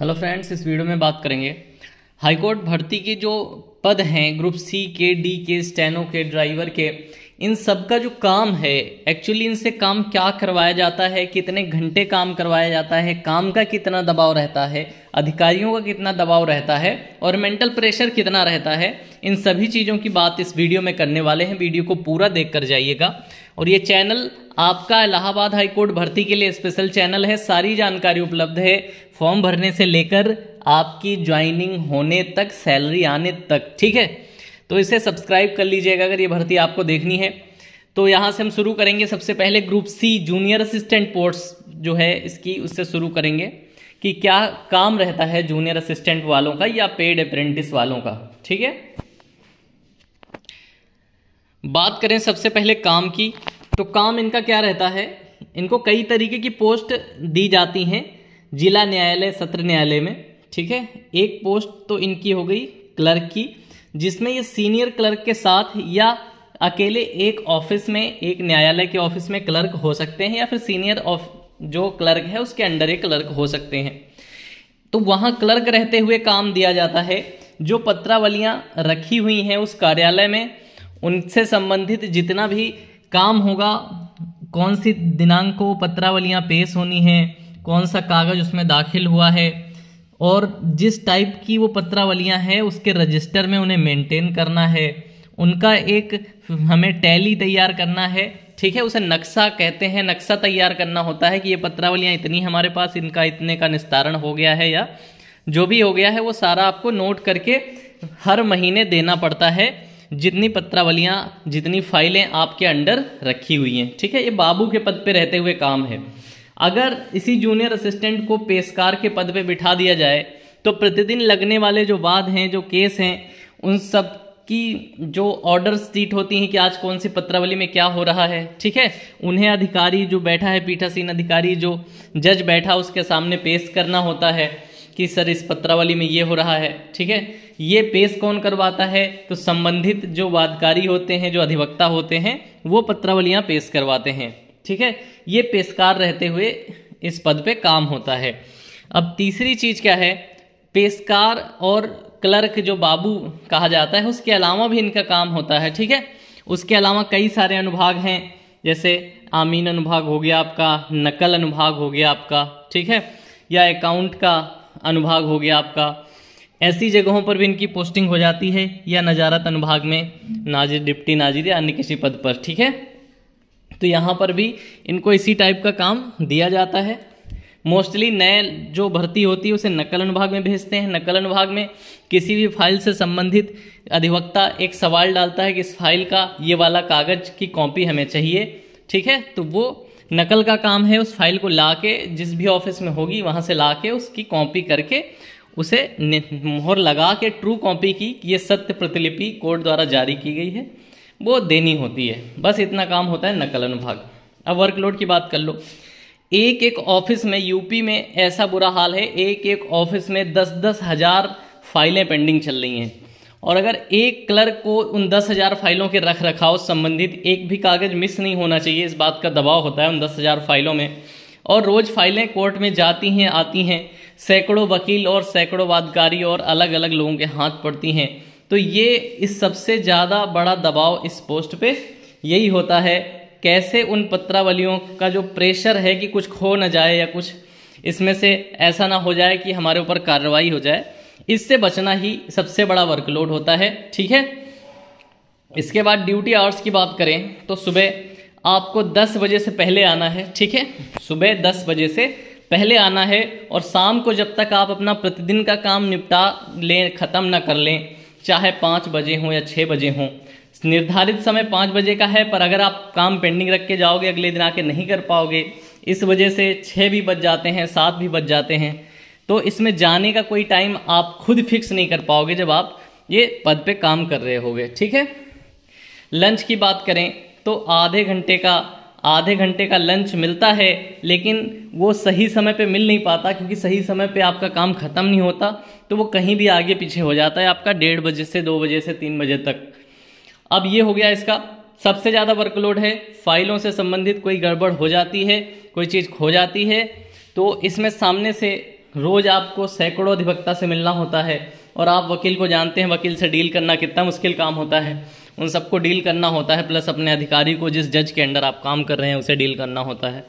hello friends इस video में बात करेंगे हाईकोर्ट भर्ती के जो पद हैं ग्रुप सी के डी के स्टेनो के ड्राइवर के इन सब का जो काम है एक्चुअली इनसे काम क्या करवाया जाता है कितने घंटे काम करवाया जाता है काम का कितना दबाव रहता है अधिकारियों का कितना दबाव रहता है और मेंटल प्रेशर कितना रहता है इन सभी चीज़ों की बात इस वीडियो में करने वाले हैं वीडियो को पूरा देख कर जाइएगा और ये चैनल आपका इलाहाबाद हाईकोर्ट भर्ती के लिए स्पेशल चैनल है सारी जानकारी उपलब्ध है फॉर्म भरने से लेकर आपकी ज्वाइनिंग होने तक सैलरी आने तक ठीक है तो इसे सब्सक्राइब कर लीजिएगा अगर ये भर्ती आपको देखनी है तो यहाँ से हम शुरू करेंगे सबसे पहले group C junior assistant post जो है इसकी उससे शुरू करेंगे कि क्या काम रहता है जूनियर असिस्टेंट वालों का या पेड अप्रेंटिस वालों का ठीक है बात करें सबसे पहले काम की तो काम इनका क्या रहता है इनको कई तरीके की पोस्ट दी जाती हैं जिला न्यायालय सत्र न्यायालय में ठीक है एक पोस्ट तो इनकी हो गई क्लर्क की जिसमें ये सीनियर क्लर्क के साथ या अकेले एक ऑफिस में एक न्यायालय के ऑफिस में क्लर्क हो सकते हैं या फिर सीनियर ऑफ जो क्लर्क है उसके अंडर एक क्लर्क हो सकते हैं तो वहाँ क्लर्क रहते हुए काम दिया जाता है जो पत्रावलियाँ रखी हुई हैं उस कार्यालय में उनसे संबंधित जितना भी काम होगा कौन सी दिनांक को पत्रावलियाँ पेश होनी हैं कौन सा कागज़ उसमें दाखिल हुआ है और जिस टाइप की वो पत्रावलियाँ हैं उसके रजिस्टर में उन्हें मेंटेन करना है उनका एक हमें टैली तैयार करना है ठीक है उसे नक्शा कहते हैं नक्शा तैयार करना होता है कि ये पत्रावलियाँ इतनी हमारे पास इनका इतने का निस्तारण हो गया है या जो भी हो गया है वो सारा आपको नोट करके हर महीने देना पड़ता है जितनी पत्रावलियाँ जितनी फाइलें आपके अंडर रखी हुई हैं ठीक है ये बाबू के पद पे रहते हुए काम है अगर इसी जूनियर असिस्टेंट को पेशकार के पद पे बिठा दिया जाए तो प्रतिदिन लगने वाले जो वाद हैं जो केस हैं उन सब की जो ऑर्डर सीट होती हैं कि आज कौन सी पत्रावली में क्या हो रहा है ठीक है उन्हें अधिकारी जो बैठा है पीठासीन अधिकारी जो जज बैठा उसके सामने पेश करना होता है कि सर इस पत्रावली में ये हो रहा है ठीक है ये पेश कौन करवाता है तो संबंधित जो वादकारी होते हैं जो अधिवक्ता होते हैं वो पत्रावलियां पेश करवाते हैं ठीक है ये पेशकार रहते हुए इस पद पे काम होता है अब तीसरी चीज़ क्या है पेशकार और क्लर्क जो बाबू कहा जाता है उसके अलावा भी इनका काम होता है ठीक है उसके अलावा कई सारे अनुभाग हैं जैसे आमीन अनुभाग हो गया आपका नकल अनुभाग हो गया आपका ठीक है या अकाउंट का अनुभाग हो गया आपका ऐसी जगहों पर भी इनकी पोस्टिंग हो जाती है या नज़ारत अनुभाग में नाजिर डिप्टी नाजिर या अन्य किसी पद पर ठीक है तो यहाँ पर भी इनको इसी टाइप का काम दिया जाता है मोस्टली नए जो भर्ती होती है उसे नकल अनुभाग में भेजते हैं नकल अनुभाग में किसी भी फाइल से संबंधित अधिवक्ता एक सवाल डालता है कि इस फाइल का ये वाला कागज़ की कॉपी हमें चाहिए ठीक है तो वो नकल का काम है उस फाइल को ला के जिस भी ऑफिस में होगी वहाँ से ला के उसकी कॉपी करके उसे मोहर लगा के ट्रू कॉपी की ये सत्य प्रतिलिपि कोर्ट द्वारा जारी की गई है वो देनी होती है बस इतना काम होता है नकल अनुभाग अब वर्कलोड की बात कर लो एक एक ऑफिस में यूपी में ऐसा बुरा हाल है एक एक ऑफिस में दस दस हज़ार फाइलें पेंडिंग चल रही हैं और अगर एक क्लर्क को उन दस हज़ार फाइलों के रख रखाव संबंधित एक भी कागज़ मिस नहीं होना चाहिए इस बात का दबाव होता है उन दस हज़ार फाइलों में और रोज़ फाइलें कोर्ट में जाती हैं आती हैं सैकड़ों वकील और सैकड़ों वादकारी और अलग अलग लोगों के हाथ पड़ती हैं तो ये इस सबसे ज़्यादा बड़ा दबाव इस पोस्ट पे यही होता है कैसे उन पत्रावलियों का जो प्रेशर है कि कुछ खो ना जाए या कुछ इसमें से ऐसा ना हो जाए कि हमारे ऊपर कार्रवाई हो जाए इससे बचना ही सबसे बड़ा वर्कलोड होता है ठीक है इसके बाद ड्यूटी आवर्स की बात करें तो सुबह आपको 10 बजे से पहले आना है ठीक है सुबह 10 बजे से पहले आना है और शाम को जब तक आप अपना प्रतिदिन का काम निपटा लें ख़त्म ना कर लें चाहे पाँच बजे हों या छः बजे हों निर्धारित समय पाँच बजे का है पर अगर आप काम पेंडिंग रख के जाओगे अगले दिन आके नहीं कर पाओगे इस वजह से छः भी बज जाते हैं सात भी बज जाते हैं तो इसमें जाने का कोई टाइम आप खुद फिक्स नहीं कर पाओगे जब आप ये पद पे काम कर रहे होगे ठीक है लंच की बात करें तो आधे घंटे का आधे घंटे का लंच मिलता है लेकिन वो सही समय पे मिल नहीं पाता क्योंकि सही समय पे आपका काम ख़त्म नहीं होता तो वो कहीं भी आगे पीछे हो जाता है आपका डेढ़ बजे से दो बजे से तीन बजे तक अब ये हो गया इसका सबसे ज़्यादा वर्कलोड है फाइलों से संबंधित कोई गड़बड़ हो जाती है कोई चीज़ खो जाती है तो इसमें सामने से रोज़ आपको सैकड़ों अधिवक्ता से मिलना होता है और आप वकील को जानते हैं वकील से डील करना कितना मुश्किल काम होता है उन सबको डील करना होता है प्लस अपने अधिकारी को जिस जज के अंडर आप काम कर रहे हैं उसे डील करना होता है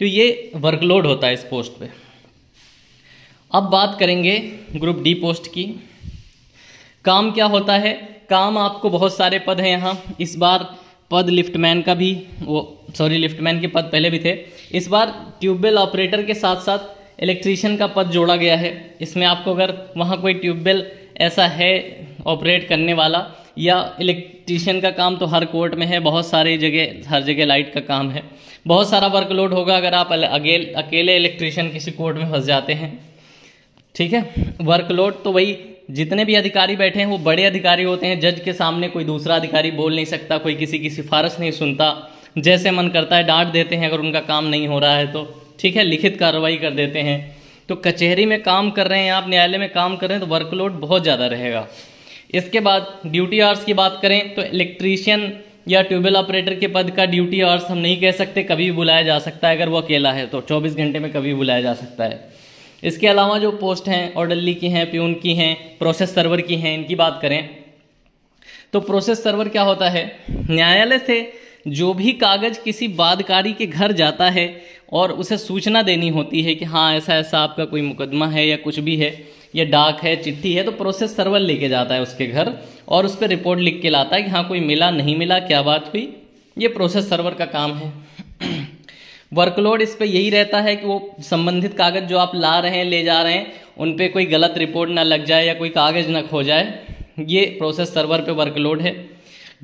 तो ये वर्कलोड होता है इस पोस्ट पे अब बात करेंगे ग्रुप डी पोस्ट की काम क्या होता है काम आपको बहुत सारे पद हैं यहाँ इस बार पद लिफ्टमैन का भी वो सॉरी लिफ्टमैन के पद पहले भी थे इस बार ट्यूबवेल ऑपरेटर के साथ साथ इलेक्ट्रीशियन का पद जोड़ा गया है इसमें आपको अगर वहाँ कोई ट्यूबवेल ऐसा है ऑपरेट करने वाला या इलेक्ट्रीशियन का काम तो हर कोर्ट में है बहुत सारी जगह हर जगह लाइट का काम है बहुत सारा वर्कलोड होगा अगर आप अगेल अकेले इलेक्ट्रीशियन किसी कोर्ट में फंस जाते हैं ठीक है वर्कलोड तो वही जितने भी अधिकारी बैठे हैं वो बड़े अधिकारी होते हैं जज के सामने कोई दूसरा अधिकारी बोल नहीं सकता कोई किसी की सिफारिश नहीं सुनता जैसे मन करता है डांट देते हैं अगर उनका काम नहीं हो रहा है तो ठीक है लिखित कार्रवाई कर देते हैं तो कचहरी में काम कर रहे हैं आप न्यायालय में काम कर रहे हैं तो वर्कलोड बहुत ज़्यादा रहेगा इसके बाद ड्यूटी आवर्स की बात करें तो इलेक्ट्रीशियन या ट्यूबवेल ऑपरेटर के पद का ड्यूटी आवर्स हम नहीं कह सकते कभी भी बुलाया जा सकता है अगर वो अकेला है तो 24 घंटे में कभी बुलाया जा सकता है इसके अलावा जो पोस्ट हैं ऑर्डरली की हैं प्यून की हैं प्रोसेस सर्वर की हैं इनकी बात करें तो प्रोसेस सर्वर क्या होता है न्यायालय से जो भी कागज़ किसी बादकारी के घर जाता है और उसे सूचना देनी होती है कि हाँ ऐसा ऐसा आपका कोई मुकदमा है या कुछ भी है या डाक है चिट्ठी है तो प्रोसेस सर्वर लेके जाता है उसके घर और उस पर रिपोर्ट लिख के लाता है कि हाँ कोई मिला नहीं मिला क्या बात हुई ये प्रोसेस सर्वर का काम है वर्कलोड इस पर यही रहता है कि वो संबंधित कागज़ जो आप ला रहे हैं ले जा रहे हैं उन पर कोई गलत रिपोर्ट ना लग जाए या कोई कागज़ ना खो जाए ये प्रोसेस सर्वर पे वर्कलोड है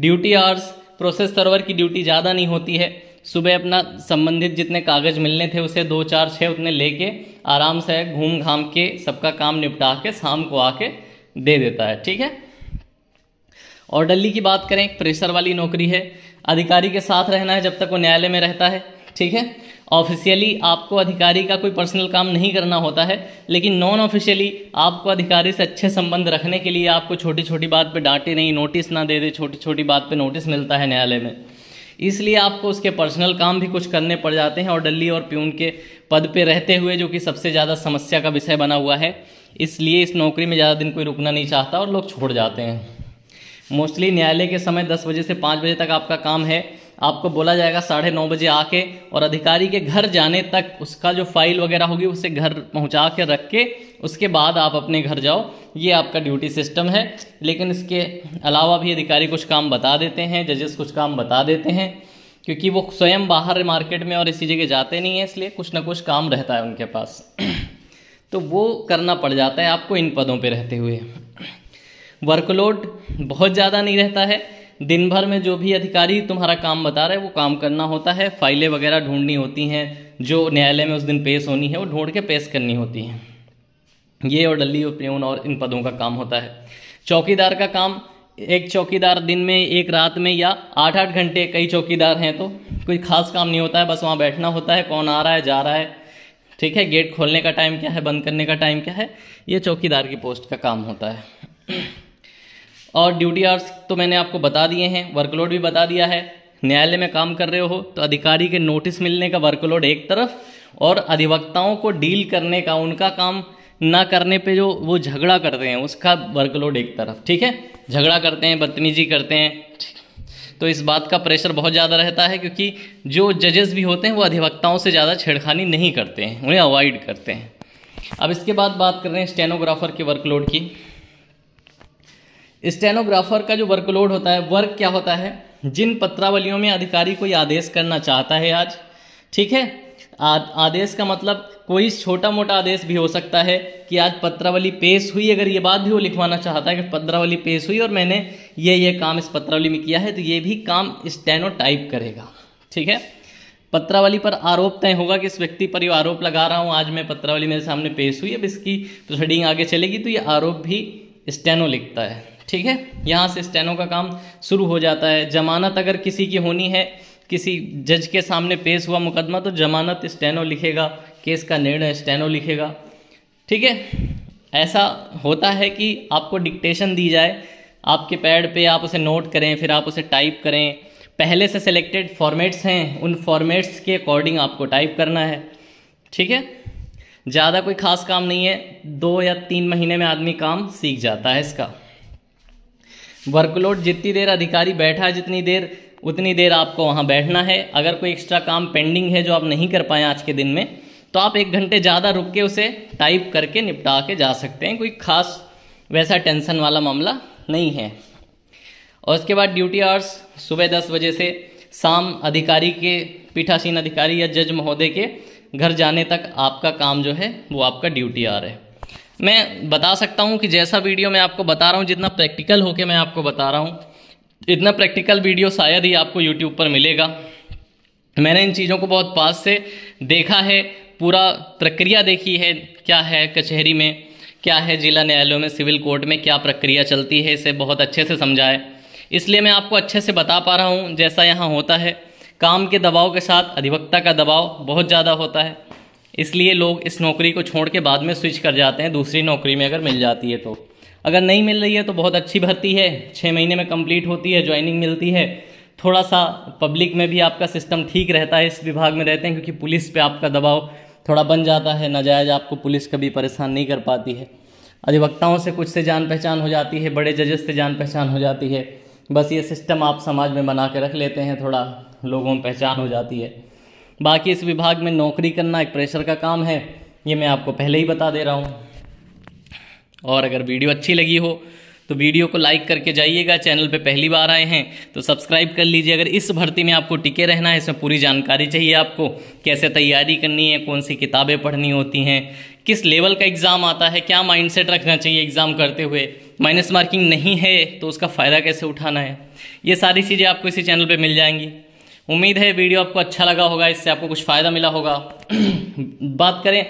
ड्यूटी आवर्स प्रोसेस सर्वर की ड्यूटी ज़्यादा नहीं होती है सुबह अपना संबंधित जितने कागज़ मिलने थे उसे दो चार छः उतने लेके आराम से घूम घाम के सबका काम निपटा के शाम को आके दे देता है ठीक है ऑर्डरली की बात करें एक प्रेशर वाली नौकरी है अधिकारी के साथ रहना है जब तक वो न्यायालय में रहता है ठीक है ऑफिशियली आपको अधिकारी का कोई पर्सनल काम नहीं करना होता है लेकिन नॉन ऑफिशियली आपको अधिकारी से अच्छे संबंध रखने के लिए आपको छोटी छोटी बात पे डांटे नहीं नोटिस ना दे दे छोटी छोटी बात पे नोटिस मिलता है न्यायालय में इसलिए आपको उसके पर्सनल काम भी कुछ करने पड़ जाते हैं और डल्ली और प्यून के पद पे रहते हुए जो कि सबसे ज़्यादा समस्या का विषय बना हुआ है इसलिए इस नौकरी में ज़्यादा दिन कोई रुकना नहीं चाहता और लोग छोड़ जाते हैं मोस्टली न्यायालय के समय दस बजे से पाँच बजे तक आपका काम है आपको बोला जाएगा साढ़े नौ बजे आके और अधिकारी के घर जाने तक उसका जो फाइल वगैरह होगी उसे घर पहुंचा के रख के उसके बाद आप अपने घर जाओ ये आपका ड्यूटी सिस्टम है लेकिन इसके अलावा भी अधिकारी कुछ काम बता देते हैं जजेस कुछ काम बता देते हैं क्योंकि वो स्वयं बाहर मार्केट में और इसी जगह जाते नहीं हैं इसलिए कुछ ना कुछ काम रहता है उनके पास तो वो करना पड़ जाता है आपको इन पदों पर रहते हुए वर्कलोड बहुत ज़्यादा नहीं रहता है दिन भर में जो भी अधिकारी तुम्हारा काम बता रहे हैं वो काम करना होता है फाइलें वगैरह ढूंढनी होती हैं जो न्यायालय में उस दिन पेश होनी है वो ढूंढ के पेश करनी होती है ये और डल्ली और प्यून और इन पदों का काम होता है चौकीदार का काम एक चौकीदार दिन में एक रात में या आठ आठ घंटे कई चौकीदार हैं तो कोई खास काम नहीं होता है बस वहाँ बैठना होता है कौन आ रहा है जा रहा है ठीक है गेट खोलने का टाइम क्या है बंद करने का टाइम क्या है ये चौकीदार की पोस्ट का काम होता है और ड्यूटी आवर्स तो मैंने आपको बता दिए हैं वर्कलोड भी बता दिया है न्यायालय में काम कर रहे हो तो अधिकारी के नोटिस मिलने का वर्कलोड एक तरफ और अधिवक्ताओं को डील करने का उनका काम ना करने पे जो वो झगड़ा करते हैं उसका वर्कलोड एक तरफ ठीक है झगड़ा करते हैं बदतमीजी करते हैं तो इस बात का प्रेशर बहुत ज़्यादा रहता है क्योंकि जो जजेस भी होते हैं वो अधिवक्ताओं से ज़्यादा छेड़खानी नहीं करते हैं उन्हें अवॉइड करते हैं अब इसके बाद बात कर रहे हैं स्टेनोग्राफर के वर्कलोड की स्टेनोग्राफर का जो वर्कलोड होता है वर्क क्या होता है जिन पत्रावलियों में अधिकारी कोई आदेश करना चाहता है आज ठीक है आ, आदेश का मतलब कोई छोटा मोटा आदेश भी हो सकता है कि आज पत्रावली पेश हुई अगर ये बात भी वो लिखवाना चाहता है कि पत्रावली पेश हुई और मैंने ये ये काम इस पत्रावली में किया है तो ये भी काम स्टेनो टाइप करेगा ठीक है पत्रावली पर आरोप तय होगा कि इस व्यक्ति पर ये आरोप लगा रहा हूँ आज मैं पत्रावली मेरे सामने पेश हुई अब इसकी प्रोसीडिंग आगे चलेगी तो ये आरोप भी स्टेनो लिखता है ठीक है यहाँ से स्टेनो का काम शुरू हो जाता है जमानत अगर किसी की होनी है किसी जज के सामने पेश हुआ मुकदमा तो जमानत स्टेनो लिखेगा केस का निर्णय स्टेनो लिखेगा ठीक है ऐसा होता है कि आपको डिक्टेशन दी जाए आपके पैड पे आप उसे नोट करें फिर आप उसे टाइप करें पहले से सिलेक्टेड फॉर्मेट्स हैं उन फॉर्मेट्स के अकॉर्डिंग आपको टाइप करना है ठीक है ज़्यादा कोई ख़ास काम नहीं है दो या तीन महीने में आदमी काम सीख जाता है इसका वर्कलोड जितनी देर अधिकारी बैठा है जितनी देर उतनी देर आपको वहाँ बैठना है अगर कोई एक्स्ट्रा काम पेंडिंग है जो आप नहीं कर पाए आज के दिन में तो आप एक घंटे ज़्यादा रुक के उसे टाइप करके निपटा के जा सकते हैं कोई खास वैसा टेंशन वाला मामला नहीं है और उसके बाद ड्यूटी आवर्स सुबह दस बजे से शाम अधिकारी के पीठासीन अधिकारी या जज महोदय के घर जाने तक आपका काम जो है वो आपका ड्यूटी आर है मैं बता सकता हूँ कि जैसा वीडियो मैं आपको बता रहा हूँ जितना प्रैक्टिकल होके मैं आपको बता रहा हूँ इतना प्रैक्टिकल वीडियो शायद ही आपको यूट्यूब पर मिलेगा मैंने इन चीज़ों को बहुत पास से देखा है पूरा प्रक्रिया देखी है क्या है कचहरी में क्या है जिला न्यायालयों में सिविल कोर्ट में क्या प्रक्रिया चलती है इसे बहुत अच्छे से समझा है इसलिए मैं आपको अच्छे से बता पा रहा हूँ जैसा यहाँ होता है काम के दबाव के साथ अधिवक्ता का दबाव बहुत ज़्यादा होता है इसलिए लोग इस नौकरी को छोड़ के बाद में स्विच कर जाते हैं दूसरी नौकरी में अगर मिल जाती है तो अगर नहीं मिल रही है तो बहुत अच्छी भर्ती है छः महीने में कंप्लीट होती है ज्वाइनिंग मिलती है थोड़ा सा पब्लिक में भी आपका सिस्टम ठीक रहता है इस विभाग में रहते हैं क्योंकि पुलिस पे आपका दबाव थोड़ा बन जाता है नाजायज़ आपको पुलिस कभी परेशान नहीं कर पाती है अधिवक्ताओं से कुछ से जान पहचान हो जाती है बड़े जजेस से जान पहचान हो जाती है बस ये सिस्टम आप समाज में बना के रख लेते हैं थोड़ा लोगों में पहचान हो जाती है बाकी इस विभाग में नौकरी करना एक प्रेशर का काम है ये मैं आपको पहले ही बता दे रहा हूँ और अगर वीडियो अच्छी लगी हो तो वीडियो को लाइक करके जाइएगा चैनल पे पहली बार आए हैं तो सब्सक्राइब कर लीजिए अगर इस भर्ती में आपको टिके रहना है इसमें पूरी जानकारी चाहिए आपको कैसे तैयारी करनी है कौन सी किताबें पढ़नी होती हैं किस लेवल का एग्ज़ाम आता है क्या माइंडसेट रखना चाहिए एग्ज़ाम करते हुए माइनस मार्किंग नहीं है तो उसका फ़ायदा कैसे उठाना है ये सारी चीज़ें आपको इसी चैनल पर मिल जाएंगी उम्मीद है वीडियो आपको अच्छा लगा होगा इससे आपको कुछ फ़ायदा मिला होगा बात करें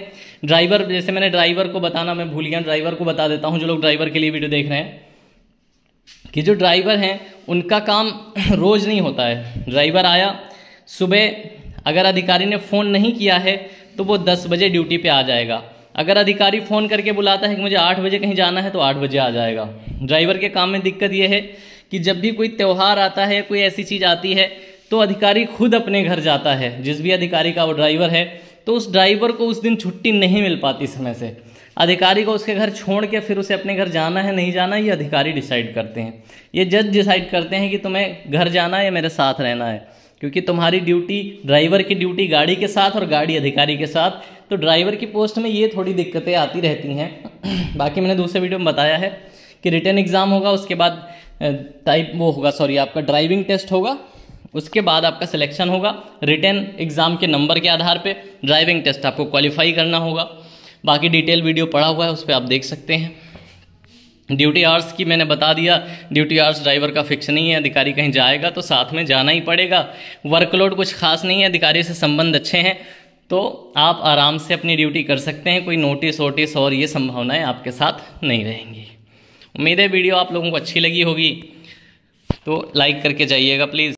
ड्राइवर जैसे मैंने ड्राइवर को बताना मैं भूल गया ड्राइवर को बता देता हूँ जो लोग ड्राइवर के लिए वीडियो देख रहे हैं कि जो ड्राइवर हैं उनका काम रोज़ नहीं होता है ड्राइवर आया सुबह अगर अधिकारी ने फ़ोन नहीं किया है तो वो दस बजे ड्यूटी पे आ जाएगा अगर अधिकारी फ़ोन करके बुलाता है कि मुझे आठ बजे कहीं जाना है तो आठ बजे आ जाएगा ड्राइवर के काम में दिक्कत ये है कि जब भी कोई त्यौहार आता है कोई ऐसी चीज़ आती है तो अधिकारी खुद अपने घर जाता है जिस भी अधिकारी का वो ड्राइवर है तो उस ड्राइवर को उस दिन छुट्टी नहीं मिल पाती समय से अधिकारी को उसके घर छोड़ के फिर उसे अपने घर जाना है नहीं जाना ये अधिकारी डिसाइड करते हैं ये जज डिसाइड करते हैं कि तुम्हें घर जाना है या मेरे साथ रहना है क्योंकि तुम्हारी ड्यूटी ड्राइवर की ड्यूटी गाड़ी के साथ और गाड़ी अधिकारी के साथ तो ड्राइवर की पोस्ट में ये थोड़ी दिक्कतें आती रहती हैं बाकी मैंने दूसरे वीडियो में बताया है कि रिटर्न एग्ज़ाम होगा उसके बाद टाइप वो होगा सॉरी आपका ड्राइविंग टेस्ट होगा उसके बाद आपका सिलेक्शन होगा रिटर्न एग्ज़ाम के नंबर के आधार पर ड्राइविंग टेस्ट आपको क्वालिफाई करना होगा बाकी डिटेल वीडियो पड़ा हुआ है उस पर आप देख सकते हैं ड्यूटी आवर्स की मैंने बता दिया ड्यूटी आवर्स ड्राइवर का फिक्स नहीं है अधिकारी कहीं जाएगा तो साथ में जाना ही पड़ेगा वर्कलोड कुछ खास नहीं है अधिकारी से संबंध अच्छे हैं तो आप आराम से अपनी ड्यूटी कर सकते हैं कोई नोटिस वोटिस और ये संभावनाएं आपके साथ नहीं रहेंगी उम्मीद है वीडियो आप लोगों को अच्छी लगी होगी तो लाइक करके जाइएगा प्लीज़